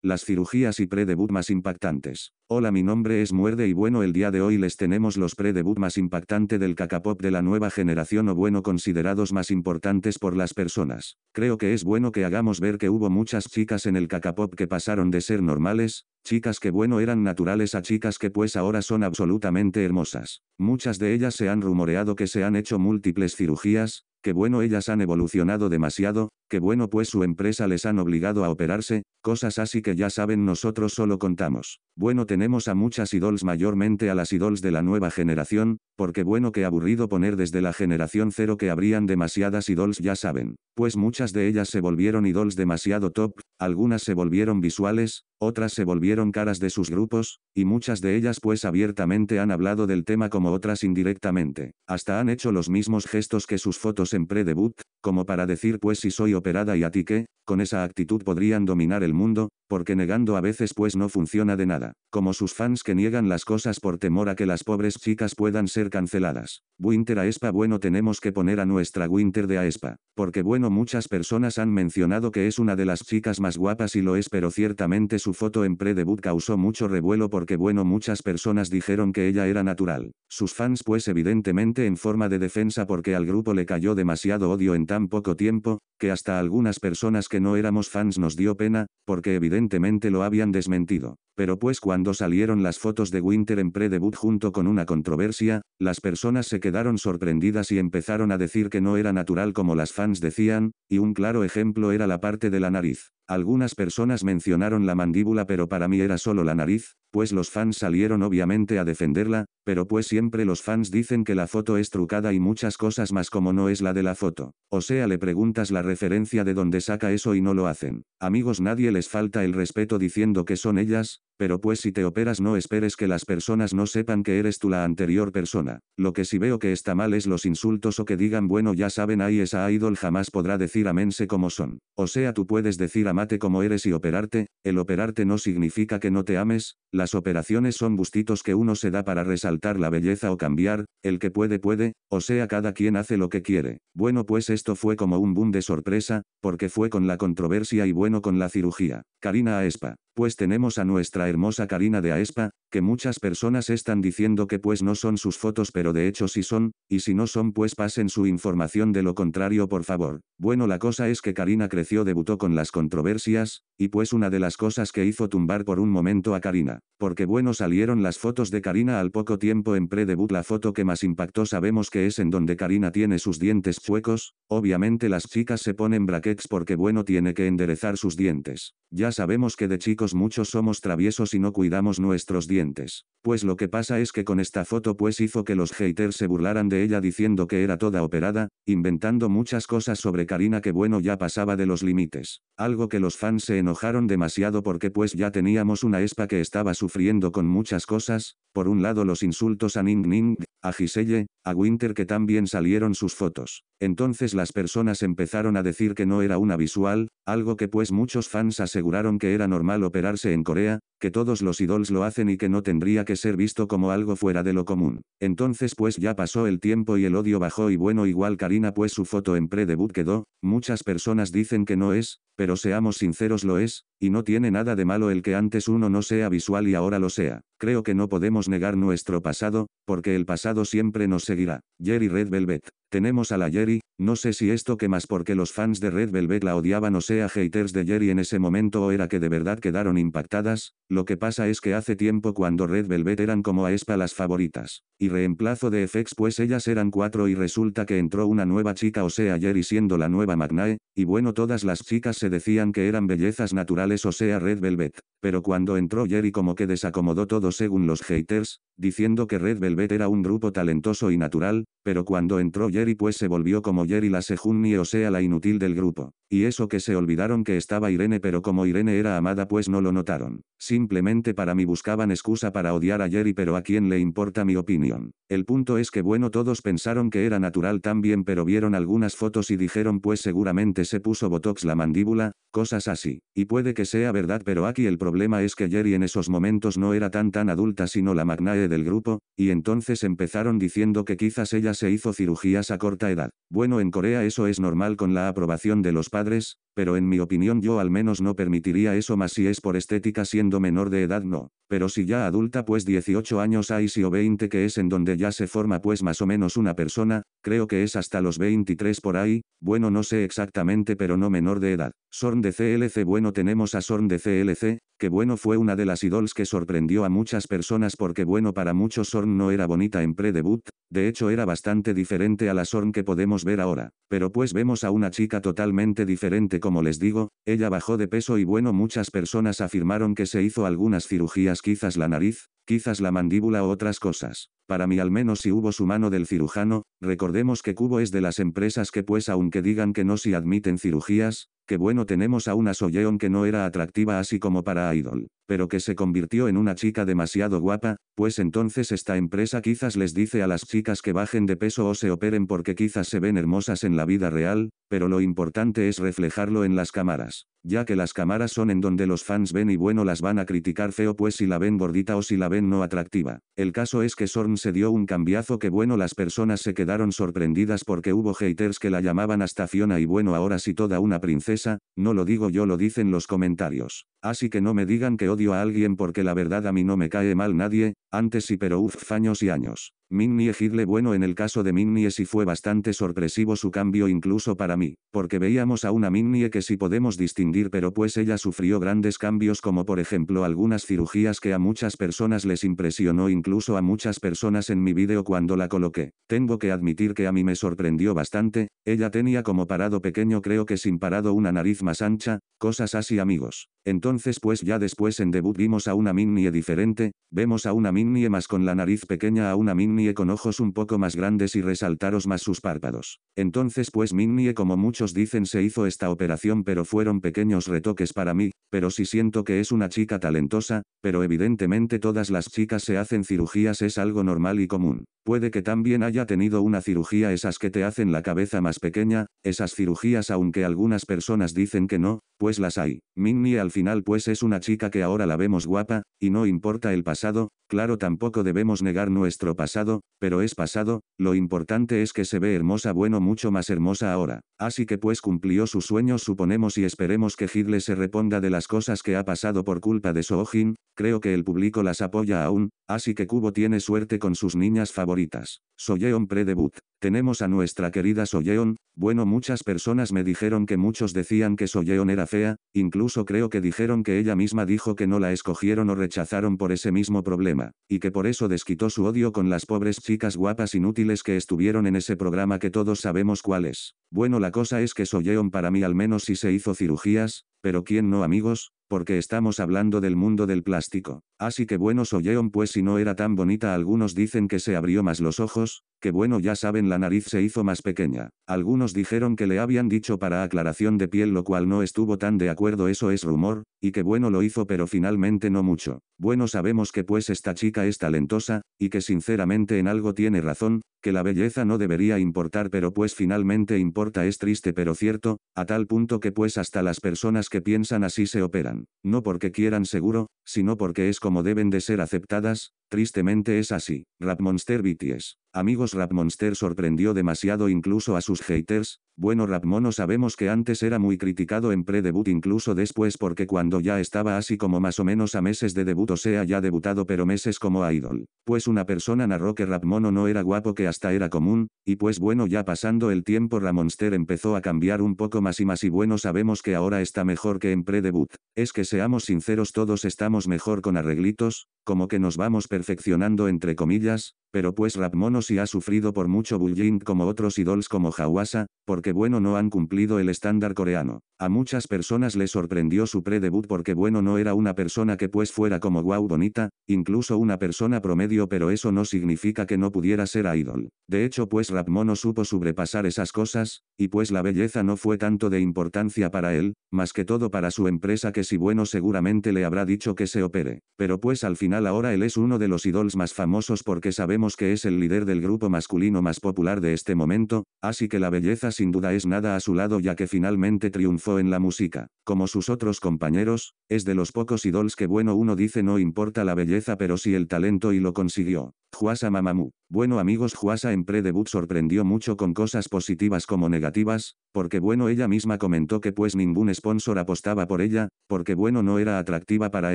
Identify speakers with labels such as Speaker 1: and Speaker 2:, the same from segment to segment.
Speaker 1: Las cirugías y pre-debut más impactantes. Hola, mi nombre es Muerde y bueno, el día de hoy les tenemos los pre-debut más impactante del cacapop de la nueva generación o bueno, considerados más importantes por las personas. Creo que es bueno que hagamos ver que hubo muchas chicas en el cacapop que pasaron de ser normales, chicas que bueno eran naturales a chicas que pues ahora son absolutamente hermosas. Muchas de ellas se han rumoreado que se han hecho múltiples cirugías, que bueno ellas han evolucionado demasiado, que bueno pues su empresa les han obligado a operarse, cosas así que ya saben nosotros solo contamos. Bueno tenemos a muchas idols mayormente a las idols de la nueva generación, porque bueno que aburrido poner desde la generación cero que habrían demasiadas idols ya saben, pues muchas de ellas se volvieron idols demasiado top, algunas se volvieron visuales, otras se volvieron caras de sus grupos, y muchas de ellas pues abiertamente han hablado del tema como otras indirectamente, hasta han hecho los mismos gestos que sus fotos en pre-debut, como para decir pues si soy operada y a ti qué, con esa actitud podrían dominar el mundo, porque negando a veces pues no funciona de nada, como sus fans que niegan las cosas por temor a que las pobres chicas puedan ser canceladas. Winter Aespa bueno tenemos que poner a nuestra Winter de Aespa, porque bueno muchas personas han mencionado que es una de las chicas más guapas y lo es pero ciertamente su foto en pre-debut causó mucho revuelo porque bueno muchas personas dijeron que ella era natural. Sus fans pues evidentemente en forma de defensa porque al grupo le cayó demasiado odio en tan poco tiempo, que hasta algunas personas que no éramos fans nos dio pena, porque evidentemente evidentemente lo habían desmentido. Pero pues cuando salieron las fotos de Winter en pre-debut junto con una controversia, las personas se quedaron sorprendidas y empezaron a decir que no era natural como las fans decían, y un claro ejemplo era la parte de la nariz. Algunas personas mencionaron la mandíbula pero para mí era solo la nariz, pues los fans salieron obviamente a defenderla, pero pues siempre los fans dicen que la foto es trucada y muchas cosas más como no es la de la foto. O sea, le preguntas la referencia de dónde saca eso y no lo hacen. Amigos, nadie les falta el respeto diciendo que son ellas, pero pues si te operas no esperes que las personas no sepan que eres tú la anterior persona. Lo que si veo que está mal es los insultos o que digan bueno ya saben ahí esa idol jamás podrá decir amense como son. O sea tú puedes decir amate como eres y operarte, el operarte no significa que no te ames, las operaciones son bustitos que uno se da para resaltar la belleza o cambiar, el que puede puede, o sea cada quien hace lo que quiere. Bueno pues esto fue como un boom de sorpresa, porque fue con la controversia y bueno con la cirugía. Karina Aespa pues tenemos a nuestra hermosa Karina de Aespa, que muchas personas están diciendo que pues no son sus fotos pero de hecho sí son, y si no son pues pasen su información de lo contrario por favor. Bueno la cosa es que Karina creció debutó con las controversias, y pues una de las cosas que hizo tumbar por un momento a Karina, porque bueno salieron las fotos de Karina al poco tiempo en pre-debut la foto que más impactó sabemos que es en donde Karina tiene sus dientes chuecos, obviamente las chicas se ponen braquets porque bueno tiene que enderezar sus dientes. Ya sabemos que de chicos muchos somos traviesos y no cuidamos nuestros dientes. Pues lo que pasa es que con esta foto pues hizo que los haters se burlaran de ella diciendo que era toda operada, inventando muchas cosas sobre Karina que bueno ya pasaba de los límites. Algo que los fans se enojaron demasiado porque pues ya teníamos una espa que estaba sufriendo con muchas cosas, por un lado los insultos a Ning Ning, a Giselle, a Winter que también salieron sus fotos. Entonces las personas empezaron a decir que no era una visual, algo que pues muchos fans aseguraron que era normal operarse en Corea, que todos los idols lo hacen y que no tendría que ser visto como algo fuera de lo común. Entonces pues ya pasó el tiempo y el odio bajó y bueno igual Karina pues su foto en pre-debut quedó, muchas personas dicen que no es, pero seamos sinceros lo es, y no tiene nada de malo el que antes uno no sea visual y ahora lo sea. Creo que no podemos negar nuestro pasado, porque el pasado siempre nos seguirá. Jerry Red Velvet tenemos a la Jerry, no sé si esto que más porque los fans de Red Velvet la odiaban o sea haters de Jerry en ese momento o era que de verdad quedaron impactadas, lo que pasa es que hace tiempo cuando Red Velvet eran como a Espa las favoritas, y reemplazo de FX pues ellas eran cuatro y resulta que entró una nueva chica o sea Jerry siendo la nueva Magnae, y bueno todas las chicas se decían que eran bellezas naturales o sea Red Velvet, pero cuando entró Jerry como que desacomodó todo según los haters, diciendo que Red Velvet era un grupo talentoso y natural, pero cuando entró Jerry Jerry pues se volvió como Jerry la Sejunni o sea la inútil del grupo. Y eso que se olvidaron que estaba Irene pero como Irene era amada pues no lo notaron. Simplemente para mí buscaban excusa para odiar a Jerry pero a quién le importa mi opinión. El punto es que bueno todos pensaron que era natural también pero vieron algunas fotos y dijeron pues seguramente se puso botox la mandíbula, cosas así. Y puede que sea verdad pero aquí el problema es que Jerry en esos momentos no era tan tan adulta sino la magnae del grupo, y entonces empezaron diciendo que quizás ella se hizo cirugías a corta edad. Bueno, en Corea eso es normal con la aprobación de los padres, pero en mi opinión yo al menos no permitiría eso más si es por estética siendo menor de edad no. Pero si ya adulta pues 18 años hay si o 20 que es en donde ya se forma pues más o menos una persona, creo que es hasta los 23 por ahí, bueno no sé exactamente pero no menor de edad. Sorn de CLC bueno tenemos a Sorn de CLC, que Bueno fue una de las idols que sorprendió a muchas personas porque Bueno para muchos Sorn no era bonita en pre-debut, de hecho era bastante diferente a la Sorn que podemos ver ahora, pero pues vemos a una chica totalmente diferente como les digo, ella bajó de peso y Bueno muchas personas afirmaron que se hizo algunas cirugías quizás la nariz, quizás la mandíbula o otras cosas. Para mí al menos si hubo su mano del cirujano, recordemos que Cubo es de las empresas que pues aunque digan que no si admiten cirugías, Qué bueno tenemos a una Soyeon que no era atractiva así como para Idol, pero que se convirtió en una chica demasiado guapa, pues entonces esta empresa quizás les dice a las chicas que bajen de peso o se operen porque quizás se ven hermosas en la vida real, pero lo importante es reflejarlo en las cámaras. Ya que las cámaras son en donde los fans ven y bueno las van a criticar feo pues si la ven gordita o si la ven no atractiva. El caso es que Sorn se dio un cambiazo que bueno las personas se quedaron sorprendidas porque hubo haters que la llamaban hasta Fiona y bueno ahora sí toda una princesa, no lo digo yo lo dicen los comentarios. Así que no me digan que odio a alguien porque la verdad a mí no me cae mal nadie, antes sí pero uff años y años. Minnie Hidle bueno en el caso de Minnie sí fue bastante sorpresivo su cambio incluso para mí, porque veíamos a una Minnie que sí podemos distinguir pero pues ella sufrió grandes cambios como por ejemplo algunas cirugías que a muchas personas les impresionó incluso a muchas personas en mi vídeo cuando la coloqué. Tengo que admitir que a mí me sorprendió bastante, ella tenía como parado pequeño creo que sin parado una nariz más ancha, cosas así amigos. Entonces entonces pues ya después en debut vimos a una Minnie diferente, vemos a una Minnie más con la nariz pequeña a una Minnie con ojos un poco más grandes y resaltaros más sus párpados. Entonces pues Minnie como muchos dicen se hizo esta operación pero fueron pequeños retoques para mí, pero sí siento que es una chica talentosa, pero evidentemente todas las chicas se hacen cirugías es algo normal y común. Puede que también haya tenido una cirugía esas que te hacen la cabeza más pequeña, esas cirugías aunque algunas personas dicen que no, pues las hay. Minnie al final pues es una chica que ahora la vemos guapa, y no importa el pasado, claro tampoco debemos negar nuestro pasado, pero es pasado, lo importante es que se ve hermosa bueno mucho más hermosa ahora, así que pues cumplió su sueño suponemos y esperemos que Hitler se reponga de las cosas que ha pasado por culpa de Soojin, creo que el público las apoya aún, así que Kubo tiene suerte con sus niñas favoritas. Soyeon pre-debut. Tenemos a nuestra querida Soyeon, bueno muchas personas me dijeron que muchos decían que Soyeon era fea, incluso creo que dijeron que ella misma dijo que no la escogieron o rechazaron por ese mismo problema, y que por eso desquitó su odio con las pobres chicas guapas inútiles que estuvieron en ese programa que todos sabemos cuál es. Bueno la cosa es que Soyeon para mí al menos si se hizo cirugías, pero ¿quién no amigos? porque estamos hablando del mundo del plástico. Así que buenos oyeron eh, pues si no era tan bonita algunos dicen que se abrió más los ojos, que bueno ya saben la nariz se hizo más pequeña. Algunos dijeron que le habían dicho para aclaración de piel lo cual no estuvo tan de acuerdo eso es rumor, y que bueno lo hizo pero finalmente no mucho. Bueno sabemos que pues esta chica es talentosa, y que sinceramente en algo tiene razón, que la belleza no debería importar pero pues finalmente importa es triste pero cierto, a tal punto que pues hasta las personas que piensan así se operan. No porque quieran seguro, sino porque es como deben de ser aceptadas, tristemente es así, Rap Monster BTS. Amigos Rap Monster sorprendió demasiado incluso a sus haters, bueno Rap Mono sabemos que antes era muy criticado en pre-debut incluso después porque cuando ya estaba así como más o menos a meses de debut o sea ya debutado pero meses como idol, pues una persona narró que Rap Mono no era guapo que hasta era común, y pues bueno ya pasando el tiempo Rap Monster empezó a cambiar un poco más y más y bueno sabemos que ahora está mejor que en pre-debut, es que seamos sinceros todos estamos mejor con arreglitos, como que nos vamos perfeccionando entre comillas, pero pues Rapmono sí ha sufrido por mucho bullying como otros idols como Hawasa, porque bueno no han cumplido el estándar coreano. A muchas personas le sorprendió su pre-debut porque bueno no era una persona que pues fuera como guau bonita, incluso una persona promedio pero eso no significa que no pudiera ser idol. De hecho pues Rapmono supo sobrepasar esas cosas, y pues la belleza no fue tanto de importancia para él, más que todo para su empresa que si bueno seguramente le habrá dicho que se opere. Pero pues al final ahora él es uno de los idols más famosos porque sabemos que es el líder del grupo masculino más popular de este momento, así que la belleza sin duda es nada a su lado ya que finalmente triunfó en la música. Como sus otros compañeros, es de los pocos idols que bueno uno dice no importa la belleza pero sí el talento y lo consiguió. Juasa Mamamu. Bueno amigos Juasa en pre-debut sorprendió mucho con cosas positivas como negativas, porque bueno ella misma comentó que pues ningún sponsor apostaba por ella, porque bueno no era atractiva para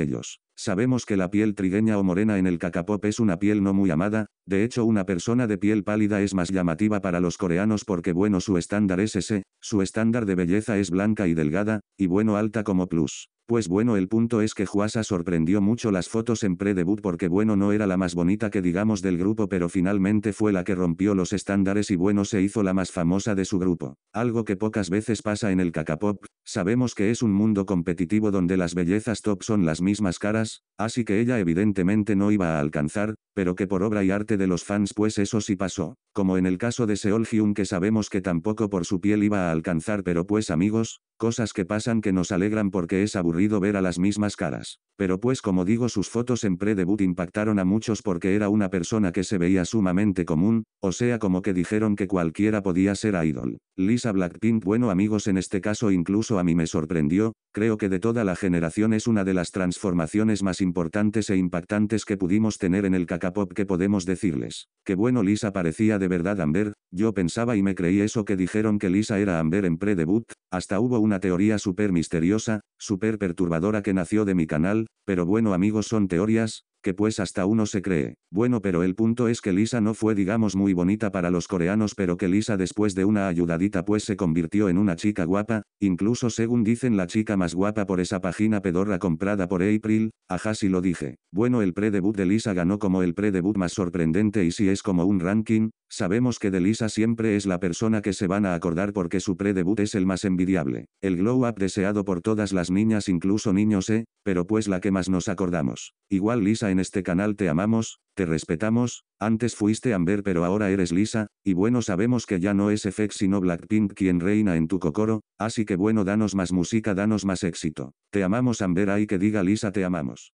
Speaker 1: ellos. Sabemos que la piel trigueña o morena en el cacapop es una piel no muy amada, de hecho una persona de piel pálida es más llamativa para los coreanos porque bueno su estándar es ese, su estándar de belleza es blanca y delgada, y bueno alta como plus. Pues bueno el punto es que Juasa sorprendió mucho las fotos en pre-debut porque bueno no era la más bonita que digamos del grupo pero finalmente fue la que rompió los estándares y bueno se hizo la más famosa de su grupo. Algo que pocas veces pasa en el cacapop, sabemos que es un mundo competitivo donde las bellezas top son las mismas caras, así que ella evidentemente no iba a alcanzar, pero que por obra y arte de los fans pues eso sí pasó, como en el caso de Seol que sabemos que tampoco por su piel iba a alcanzar pero pues amigos, cosas que pasan que nos alegran porque es aburrido ver a las mismas caras, pero pues como digo sus fotos en pre-debut impactaron a muchos porque era una persona que se veía sumamente común, o sea como que dijeron que cualquiera podía ser idol, Lisa Blackpink bueno amigos en este caso incluso a mí me sorprendió, creo que de toda la generación es una de las transformaciones más importantes e impactantes que pudimos tener en el cacapop que podemos decirles. Que bueno Lisa parecía de verdad Amber, yo pensaba y me creí eso que dijeron que Lisa era Amber en pre-debut, hasta hubo una teoría súper misteriosa, súper perturbadora que nació de mi canal, pero bueno amigos son teorías, que pues hasta uno se cree. Bueno pero el punto es que Lisa no fue digamos muy bonita para los coreanos pero que Lisa después de una ayudadita pues se convirtió en una chica guapa, incluso según dicen la chica más guapa por esa página pedorra comprada por April, ajá si lo dije. Bueno el pre-debut de Lisa ganó como el pre-debut más sorprendente y si es como un ranking, sabemos que de Lisa siempre es la persona que se van a acordar porque su pre-debut es el más envidiable. El glow up deseado por todas las niñas incluso niños eh, pero pues la que más nos acordamos. Igual Lisa en este canal te amamos, te respetamos, antes fuiste Amber pero ahora eres Lisa, y bueno sabemos que ya no es FX sino Blackpink quien reina en tu cocoro, así que bueno danos más música danos más éxito. Te amamos Amber hay que diga Lisa te amamos.